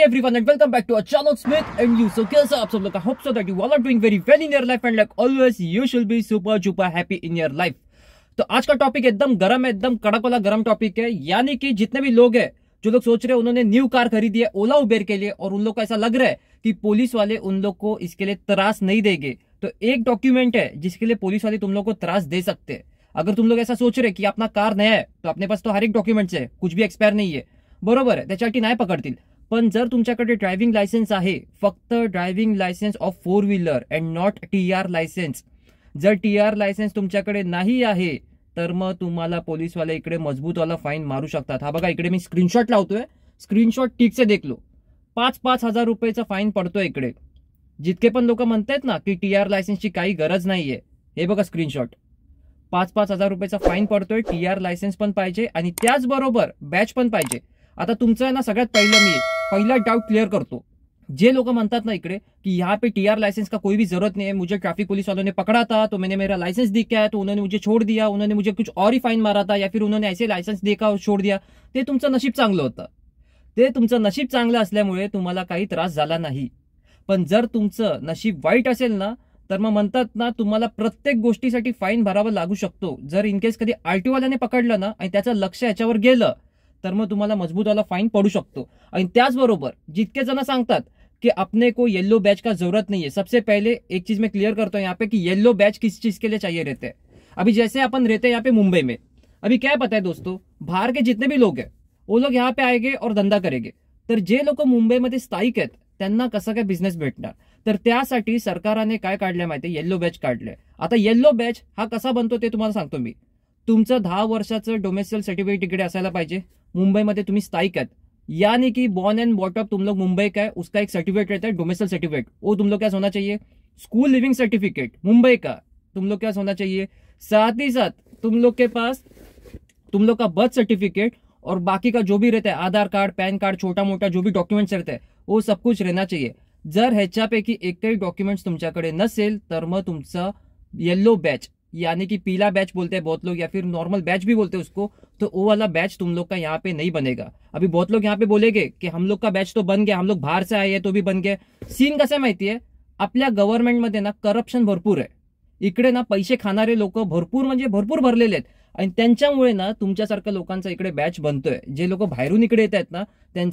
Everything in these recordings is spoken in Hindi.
Hi everyone and welcome back to our channel Smith and you. So कैसे आप सब लोग का hope so that you all are doing very well in your life and like always you should be super duper happy in your life. तो आज का टॉपिक एकदम गरम है एकदम कड़क वाला गरम टॉपिक है यानी कि जितने भी लोग हैं जो लोग सोच रहे हैं उन्होंने न्यू कार खरीदी है ओला उबेर के लिए और उन लोग को ऐसा लग रहा है कि पुलिस वाले उन लोग को इसके लिए त्रास नहीं देंगे तो एक डॉक्यूमेंट है जिसके लिए पुलिस वाले तुम लोग को त्रास दे सकते हैं अगर तुम लोग ऐसा सोच रहे कि अपना कार नया है तो अपने पास तो हर एक डॉक्यूमेंट्स है कुछ भी एक्सपायर नहीं है बरोबर है त्याच्यासाठी तो नाही पकडतील पण जर तुमच्याकडे ड्रायव्हिंग लायसन्स आहे फक्त driving license of four wheeler and not T R license जर टी आर लायसन्स तुमच्याकडे नाही आहे तर मग तुम्हाला पोलीसवाले इकडे मजबूतवाला फाईन मारू शकतात हा बघा इकडे मी स्क्रीनशॉट लावतोय स्क्रीनशॉट ठीकचे देखलो पाच पाच हजार रुपयेचा फाईन पडतोय इकडे जितके पण लोक म्हणतायत ना की टी आर लायसन्सची काही गरज नाहीये हे बघा स्क्रीनशॉट पाच पाच हजार रुपयाचा फाईन पडतोय टी आर लायसन्स पण पाहिजे आणि त्याचबरोबर बॅच पण पाहिजे आता तुमचं आहे ना सगळ्यात पहिलं मी पहिला डाऊट क्लिअर करतो जे लोक म्हणतात ना इकड़े की ह्या पे टी आर लायसन्स का कोई भी जरूरत नाही मुझे ट्रॅफिक पुलिस वालों ने पकड़ा था तो मैंने मेरा लायसन्स दिखाया तो उन्होंने मुझे छोड़ दिया उन्होंने मुझे कुछ और ही मारा था या फिर उन्होंने ऐसे लायसन्स देखा और छोड़ दिया ते तुमचं नशीब चांगलं होतं ते तुमचं नशीब चांगलं असल्यामुळे तुम्हाला काही त्रास झाला नाही पण जर तुमचं नशीब वाईट असेल ना तर मग म्हणतात ना तुम्हाला प्रत्येक गोष्टीसाठी फाईन भरावा लागू शकतो जर इनकेस कधी आरटीओवाल्याने पकडलं ना आणि त्याचं लक्ष याच्यावर गेलं तर मग तुम्हाला वाला फाईन पडू शकतो आणि त्याचबरोबर जितके जण सांगतात कि अपने को येलो बैच का जरूरत नहीं है सबसे पहले एक चीज मैं क्लियर करता हूँ यहाँ पे कि येलो बैच किस चीज के लिए चाहिए रहते हैं अभी जैसे अपन रहते हैं यहाँ पे मुंबई में अभी क्या पता है दोस्तों बाहर के जितने भी लोग हैं वो लोग यहाँ पे आएंगे और धंदा करेगे तर जे लोक मुंबईमध्ये स्थायिक आहेत त्यांना कसं काय बिझनेस भेटणार तर त्यासाठी सरकारने काय काढलंय माहिती येल्लो बॅच काढलंय आता येल्लो बॅच हा कसा बनतो ते तुम्हाला सांगतो मी तुमचं दहा वर्षाचं सर्टिफिकेट तिकडे असायला पाहिजे मुंबई मुंबईमध्ये तुम्हें स्थायिक आहेत यानी कि बॉर्न एंड बॉटअप तुम लोग मुंबई का है उसका एक सर्टिफिकेट रहता है डोमेस्टल सर्टिफिकेट वो तुम लोग क्या होना चाहिए स्कूल लिविंग सर्टिफिकेट मुंबई का तुम लोग क्या होना चाहिए साथ ही साथ तुम लोग के पास तुम लोग का बर्थ सर्टिफिकेट और बाकी का जो भी रहता है आधार कार्ड पैन कार्ड छोटा मोटा जो भी डॉक्यूमेंट्स रहते हैं वो सब कुछ रहना चाहिए जर ही डॉक्यूमेंट्स तुम्हारे न सेल तो मैं तुमचा येल्लो बैच यानी कि पीला बैच बोलते हैं बहुत लोग या फिर नॉर्मल बैच भी बोलते हैं उसको तो वो वाला बैच तुम लोग का यहाँ पे नहीं बनेगा अभी बहुत लोग यहाँ पे बोलेगे कि हम लोग का बैच तो बन गया हम लोग बाहर से आए तो भी बन गया सीन कसं माहिती अपने गवर्नमेंट मध्य ना करप्शन भरपूर है इकडे ना पैसे खाणारे लोग भरपूर मजे भरपूर भर आहेत आणि त्यांच्यामुळे ना तुमच्यासारख्या बैच इकडे बॅच जे लोग बाहर इकडे ना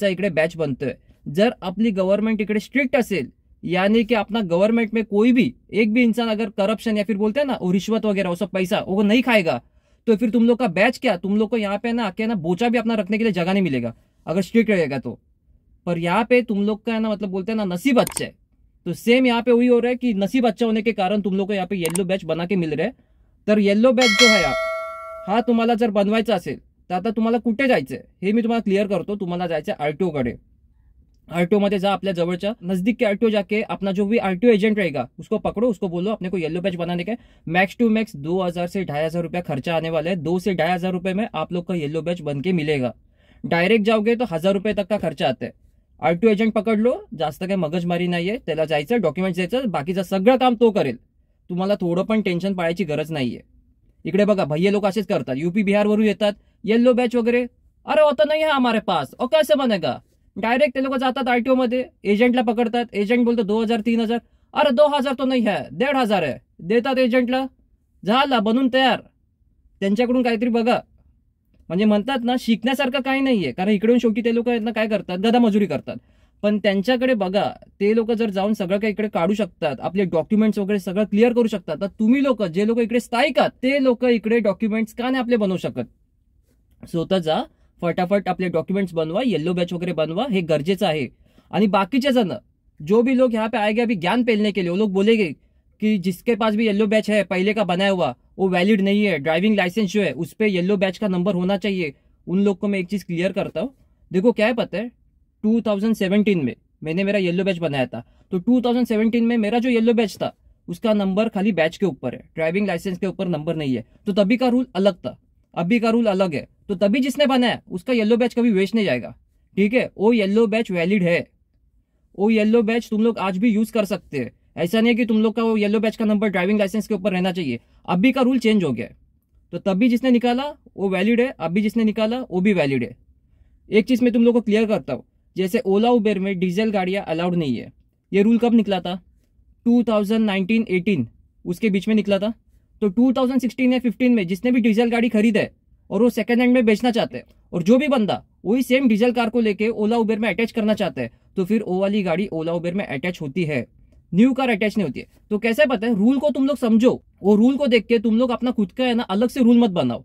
इकड़े बैच बनते बनतोय जर अपनी गवर्नमेंट इकडे स्ट्रिक्ट असेल यानी कि अपना गवर्नमेंट में कोई भी एक भी इंसान अगर करप्शन या फिर बोलते हैं ना वो रिश्वत वगैरह वो सब पैसा वो नहीं खाएगा तो फिर तुम लोग का बैच क्या तुम लोग को यहाँ पे ना क्या ना बोचा भी अपना रखने के लिए जगह नहीं मिलेगा अगर स्ट्रिक्ट रहेगा तो पर यहाँ पे तुम लोग का है ना मतलब बोलते हैं ना नसीब अच्छा है तो सेम यहाँ पे वही हो रहा है कि नसीब अच्छा होने के कारण तुम लोग को यहाँ पे येल्लो बैच बना के मिल रहे तर येल्लो बैच जो आहे हा तुम्हारा जर बनवायचा असेल तर आता तुम्हाला कुठे जायचं हे मी तुम्हाला क्लिअर करतो तुम्हाला जायचं आरटीओ मे जा अपने जवरचा नजदीक के आरटीओ जाके अपना जो भी आरटीओ एजेंट रहेगा उसको पकड़ो उसको बोलो अपने को येलो बैच बनाने के मैक्स टू मैक्स दो हजार से ढाई हजार रुपया खर्चा आने वाला है दो से ढाई हजार रुपये में आप लोग का येलो बैच बन के मिलेगा डायरेक्ट जाओगे तो हजार रुपये तक का खर्चा आता है आरटीओ एजेंट पकड लो जास्त काही मगजमारी है त्याला जाए डॉक्यूमेंट्स दिए बाकी सग काम तो करेल तुम्हारा थोड़ा पण टेन्शन की गरज नहीं है इकडे बगा भैया लोग अच्छे करता UP Bihar Varun yellow badge वगैरह अरे होता नहीं है हमारे पास और कैसे बनेगा डायरेक्ट ते लोक जातात आरटीओ मध्ये एजंटला पकडतात एजंट बोलतो दो हजार तीन हजार अरे दो हजार तो नाही आहे दीड हजार आहे देतात एजंटला झाला बनून तयार त्यांच्याकडून काहीतरी बघा म्हणजे म्हणतात ना शिकण्यासारखं काही नाही आहे कारण इकडून शेवटी ते लोक यांना काय करतात मजुरी करतात पण त्यांच्याकडे बघा ते लोक जर जाऊन सगळं काही इकडे काढू शकतात आपले डॉक्युमेंट्स वगैरे सगळं क्लिअर करू शकतात तर तुम्ही लोक जे लोक इकडे स्थायिकात ते लोक इकडे डॉक्युमेंट्स का नाही आपले बनवू शकत स्वतः जा फटाफट अपने डॉक्यूमेंट्स बनवा येल्लो बैच वगैरह बनवा हे गरजेचं है बाकी बाकीचे ना जो भी लोग यहाँ पे आएंगे अभी ज्ञान फैलने के लिए वो लोग बोलेंगे कि जिसके पास भी येलो बैच है पहले का बनाया हुआ वो वैलिड नहीं है ड्राइविंग लाइसेंस जो है उस पर येल्लो बैच का नंबर होना चाहिए उन लोग को मैं एक चीज़ क्लियर करता हूँ देखो क्या है पता है 2017 में मैंने मेरा येल्लो बैच बनाया था तो 2017 में मेरा जो येल्लो बैच था उसका नंबर खाली बैच के ऊपर है ड्राइविंग लाइसेंस के ऊपर नंबर नहीं है तो तभी का रूल अलग था अभी का रूल अलग है तो तभी जिसने बनाया उसका येलो बैच कभी वेस्ट नहीं जाएगा ठीक है वो येलो बैच वैलिड है वो येलो बैच तुम लोग आज भी यूज कर सकते हैं ऐसा नहीं है कि तुम लोग का वो येलो बैच का नंबर ड्राइविंग लाइसेंस के ऊपर रहना चाहिए अभी का रूल चेंज हो गया है तो तभी जिसने निकाला वो वैलिड है अभी जिसने निकाला वो भी वैलिड है एक चीज़ मैं तुम लोग को क्लियर करता हूँ जैसे ओला उबेर में डीजल गाड़ियाँ अलाउड नहीं है ये रूल कब निकला था 2019-18 उसके बीच में निकला था तो 2016 या 15 में जिसने भी डीजल गाड़ी खरीदा है और वो सेकंड हैंड में बेचना चाहते हैं और जो भी बंदा वही सेम डीजल कार को लेके ओला उबेर में अटैच करना चाहते हैं तो फिर वो वाली गाड़ी ओला उबेर में अटैच होती है न्यू कार अटैच नहीं होती है तो कैसे पता है रूल को तुम लोग समझो वो रूल को देख के तुम लोग अपना खुद का है ना अलग से रूल मत बनाओ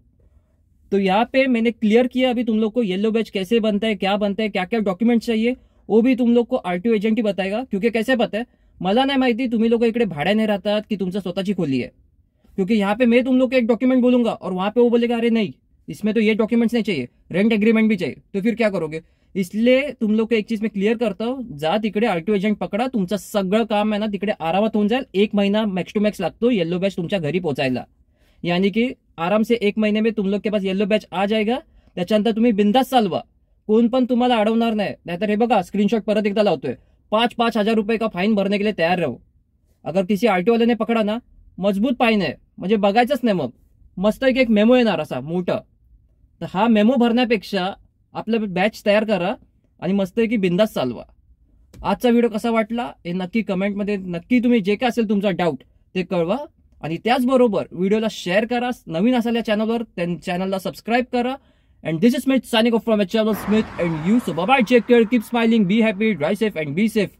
तो यहाँ पे मैंने क्लियर किया अभी तुम लोग को येलो बैच कैसे बनता है क्या बनता है क्या क्या डॉक्यूमेंट चाहिए वो भी तुम लोग को आरटीओ एजेंट ही बताएगा क्योंकि कैसे पता है मला नहीं माहिती तुम्ही लोग इकडे रहता राहतात कि तुमसे स्वतःची खोली है क्योंकि यहाँ पे मैं तुम लोग को एक डॉक्यूमेंट बोलूंगा और वहां पे वो बोलेगा अरे नहीं इसमें तो ये डॉक्यूमेंट्स नहीं चाहिए रेंट एग्रीमेंट भी चाहिए तो फिर क्या करोगे इसलिए तुम लोक एक चीज क्लियर करता करतो जा तिकडे आरटीओ एजंट पकडा तुमचं सगळं काम है ना तिकडे आरामात होऊन जाईल एक महिना मॅक्स टू मॅक्स लागतो येल्लो बॅच तुमच्या घरी पोहोचायला यानी की आराम से एक महिने में तुम लोग के पास येलो बॅच आ जाएगा त्याच्यानंतर तुम्ही बिंदास चालवा कोण पण तुम्हाला अडवणार नाही नाहीतर हे बघा स्क्रीनशॉट परत एकदा लावतोय पाच पाच हजार रुपये का फाईन भरने के लिए तयार राहू अगर किसी आरटीओ वाल्याने पकडा ना मजबूत फाईन आहे म्हणजे बघायचंच नाही मग मस्त एक मेमो येणार असा मोठा तर हा मेमो भरण्यापेक्षा आपल्या बॅच तयार करा आणि मस्तपैकी बिंदास चालवा आजचा व्हिडिओ कसा वाटला हे नक्की कमेंटमध्ये नक्की तुम्ही जे काय असेल तुमचा डाऊट ते कळवा आणि त्याचबरोबर व्हिडिओला शेअर करा नवीन असाल या चॅनलवर त्या चॅनलला सबस्क्राईब करा and this is Matt signing off from channel Smith and you so bye take care keep smiling be happy drive safe and be safe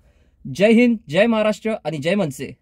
Jai Hind जय महाराष्ट्र आणि जय मनसे